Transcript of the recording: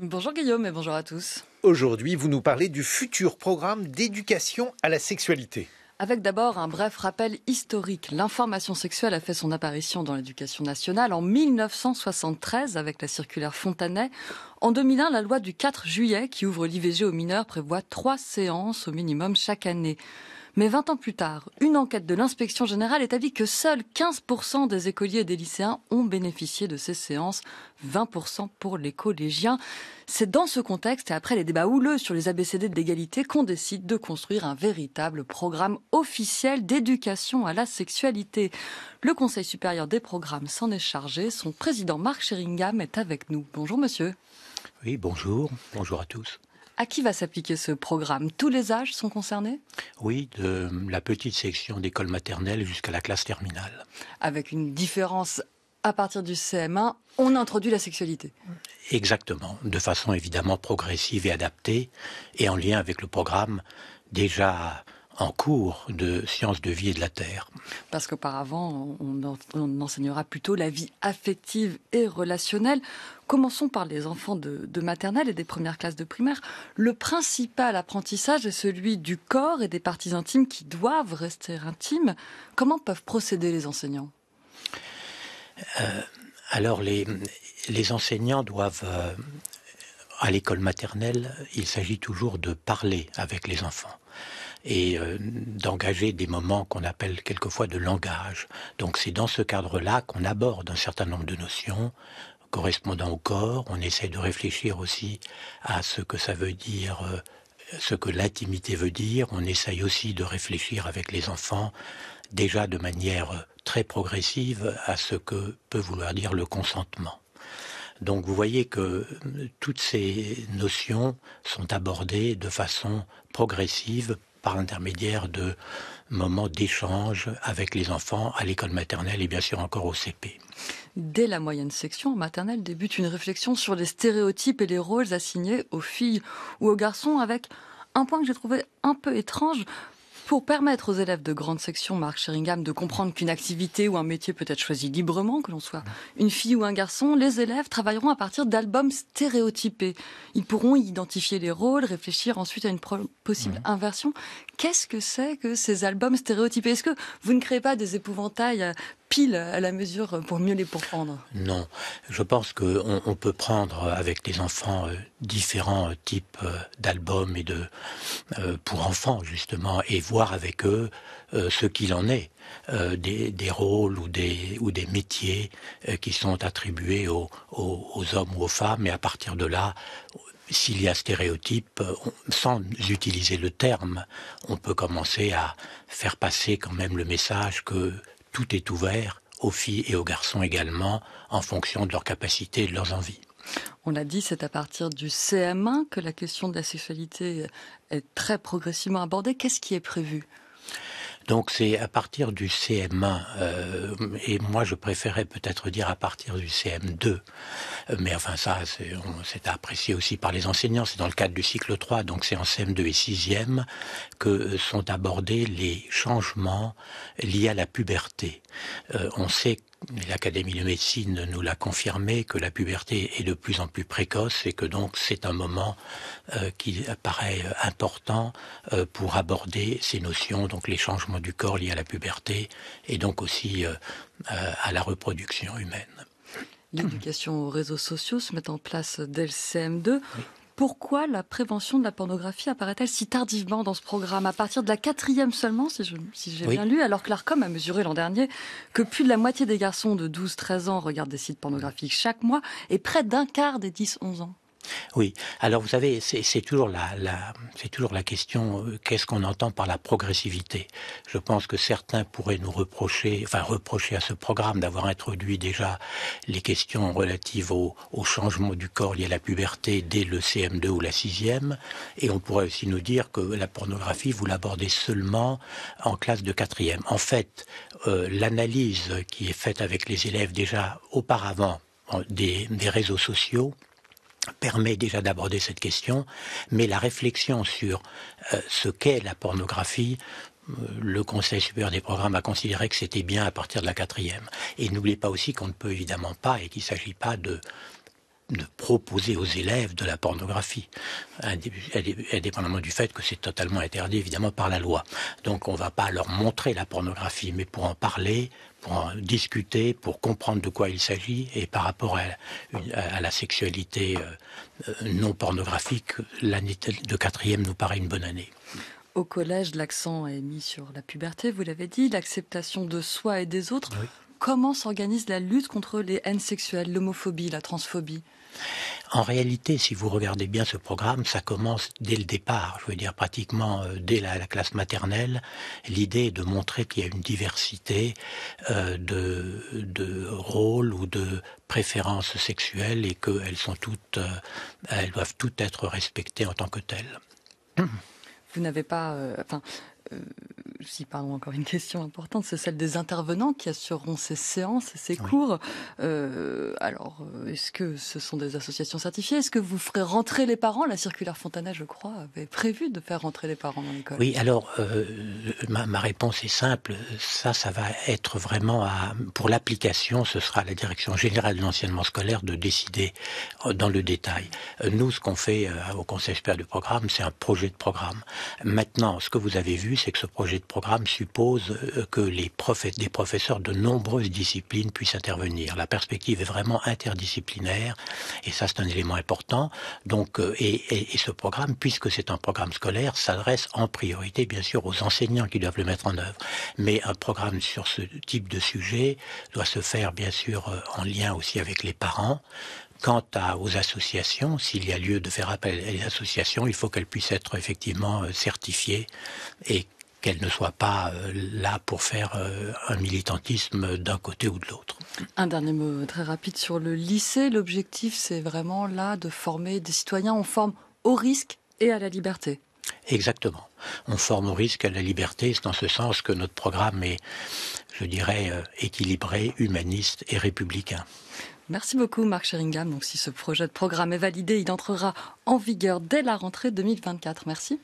Bonjour Guillaume et bonjour à tous. Aujourd'hui, vous nous parlez du futur programme d'éducation à la sexualité. Avec d'abord un bref rappel historique. L'information sexuelle a fait son apparition dans l'éducation nationale en 1973 avec la circulaire Fontanet. En 2001, la loi du 4 juillet qui ouvre l'IVG aux mineurs prévoit trois séances au minimum chaque année. Mais 20 ans plus tard, une enquête de l'inspection générale établit que seuls 15% des écoliers et des lycéens ont bénéficié de ces séances, 20% pour les collégiens. C'est dans ce contexte et après les débats houleux sur les ABCD d'égalité qu'on décide de construire un véritable programme officiel d'éducation à la sexualité. Le Conseil supérieur des programmes s'en est chargé. Son président Marc Sheringham est avec nous. Bonjour monsieur. Oui, bonjour. Bonjour à tous. À qui va s'appliquer ce programme Tous les âges sont concernés Oui, de la petite section d'école maternelle jusqu'à la classe terminale. Avec une différence à partir du CM1, on introduit la sexualité. Exactement, de façon évidemment progressive et adaptée, et en lien avec le programme déjà en cours de sciences de vie et de la Terre. Parce qu'auparavant, on, enseignera plutôt la vie affective et relationnelle. Commençons par les enfants de, maternelle et des premières classes de primaire. Le principal apprentissage est celui du corps et des parties intimes qui doivent rester intimes. Comment peuvent procéder les enseignants euh, Alors les, enseignants doivent... Euh, à l'école maternelle, il s'agit toujours de parler avec les enfants et euh, d'engager des moments qu'on appelle quelquefois de langage. Donc c'est dans ce cadre-là qu'on aborde un certain nombre de notions correspondant au corps. On essaie de réfléchir aussi à ce que ça veut dire. Euh, ce que l'intimité veut dire, on essaye aussi de réfléchir avec les enfants déjà de manière très progressive à ce que peut vouloir dire le consentement. Donc vous voyez que euh, toutes ces notions sont abordées de façon progressive par l'intermédiaire de moments d'échange avec les enfants à l'école maternelle et bien sûr encore au CP. Dès la moyenne section maternelle débute une réflexion sur les stéréotypes et les rôles assignés aux filles ou aux garçons avec un point que j'ai trouvé un peu étrange. Pour permettre aux élèves de grande section, Marc Sheringham, de comprendre qu'une activité ou un métier peut être choisi librement, que l'on soit une fille ou un garçon, les élèves travailleront à partir d'albums stéréotypés. Ils pourront identifier les rôles, réfléchir ensuite à une possible inversion. Qu'est-ce que c'est que ces albums stéréotypés Est-ce que vous ne créez pas des épouvantails euh, pile à la mesure pour mieux les comprendre Non, je pense qu'on on peut prendre avec les enfants euh, différents euh, types euh, d'albums et de pour enfants justement et voir avec eux ce qu'il en est des, des, rôles ou des ou des métiers qui sont attribués aux, aux, aux hommes ou aux femmes et à partir de là s'il y a stéréotype, sans utiliser le terme, on peut commencer à faire passer quand même le message que tout est ouvert aux filles et aux garçons également, en fonction de leurs capacités et de leurs envies. On a dit, c'est à partir du CM1 que la question de la sexualité est très progressivement abordée. Qu'est-ce qui est prévu donc c'est à partir du CM1, euh, et moi je préférais peut-être dire à partir du CM2, euh, mais enfin ça c'est apprécié aussi par les enseignants, c'est dans le cadre du cycle 3, donc c'est en CM2 et 6e que euh, sont abordés les changements liés à la puberté. on sait L'Académie de médecine nous l'a confirmé que la puberté est de plus en plus précoce et que donc c'est un moment euh, qui paraît euh, important euh, pour aborder ces notions, donc les changements du corps liés à la puberté et donc aussi à la reproduction humaine. L'éducation aux réseaux sociaux se met en place dès le CM2. Pourquoi la prévention de la pornographie apparaît-elle si tardivement dans ce programme À partir de la quatrième seulement, si j'ai bien lu, alors que l'ARCOM a mesuré l'an dernier que plus de la moitié des garçons de 12-13 ans regardent des sites pornographiques chaque mois et près d'un quart des 10-11 ans. Oui. Alors vous savez, c'est toujours la, c'est toujours la question euh, qu'est-ce qu'on entend par la progressivité. Je pense que certains pourraient nous reprocher, enfin reprocher à ce programme d'avoir introduit déjà les questions relatives au, changement du corps lié à la puberté dès le CM2 ou la sixième, et on pourrait aussi nous dire que la pornographie vous l'abordez seulement en classe de quatrième. En fait, euh, l'analyse qui est faite avec les élèves déjà auparavant des réseaux sociaux permet déjà d'aborder cette question, mais la réflexion sur euh, ce qu'est la pornographie, euh, le Conseil supérieur des programmes a considéré que c'était bien à partir de la quatrième. Et n'oubliez pas aussi qu'on ne peut évidemment pas et qu'il ne s'agit pas de de proposer aux élèves de la pornographie, indépendamment du fait que c'est totalement interdit évidemment par la loi. Donc on ne va pas leur montrer la pornographie, mais pour en parler, pour en discuter, pour comprendre de quoi il s'agit, et par rapport à, la sexualité euh, euh, non pornographique, l'année de quatrième nous paraît une bonne année. Au collège, l'accent est mis sur la puberté, vous l'avez dit, l'acceptation de soi et des autres comment s'organise la lutte contre les haines sexuelles, l'homophobie, la transphobie en réalité, si vous regardez bien ce programme, ça commence dès le départ, je veux dire pratiquement euh, dès la, classe maternelle, l'idée est de montrer qu'il y a une diversité euh, de, de rôles ou de préférences sexuelles et qu'elles sont toutes, euh, elles doivent toutes être respectées en tant que telles. Vous n'avez pas, enfin, si euh, pardon encore une question importante, c'est celle des intervenants qui assureront ces séances, ces cours. Euh, alors, euh, est-ce que ce sont des associations certifiées Est-ce que vous ferez rentrer les parents La circulaire Fontana, je crois, avait prévu de faire rentrer les parents dans l'école. Oui, alors ma, réponse est simple. Ça, ça va être vraiment pour l'application, ce sera à la direction générale de l'enseignement scolaire de décider dans le détail. Nous, ce qu'on fait au Conseil supérieur de programme, c'est un projet de programme. Maintenant, ce que vous avez vu, c'est que ce projet de programme suppose euh, que les des professeurs de nombreuses disciplines puissent intervenir. La perspective est vraiment interdisciplinaire, et ça c'est un élément important. Donc, euh, et ce programme, puisque c'est un programme scolaire, s'adresse en priorité, bien sûr, aux enseignants qui doivent le mettre en œuvre. Mais un programme sur ce type de sujet doit se faire, bien sûr, euh, en lien aussi avec les parents, Quant aux associations, s'il y a lieu de faire appel à des associations, il faut qu'elles puissent être effectivement euh, certifiées et qu'elles ne soient pas euh, là pour faire euh, un militantisme d'un côté ou de l'autre. Un dernier mot très rapide sur le lycée. L'objectif, c'est vraiment là de former des citoyens. On forme au risque et à la liberté. Exactement. On forme au risque et à la liberté. C'est dans ce sens que notre programme est, je dirais, équilibré, humaniste et républicain. Merci beaucoup Marc Sheringham. Donc si ce projet de programme est validé, il entrera en vigueur dès la rentrée 2024. Merci.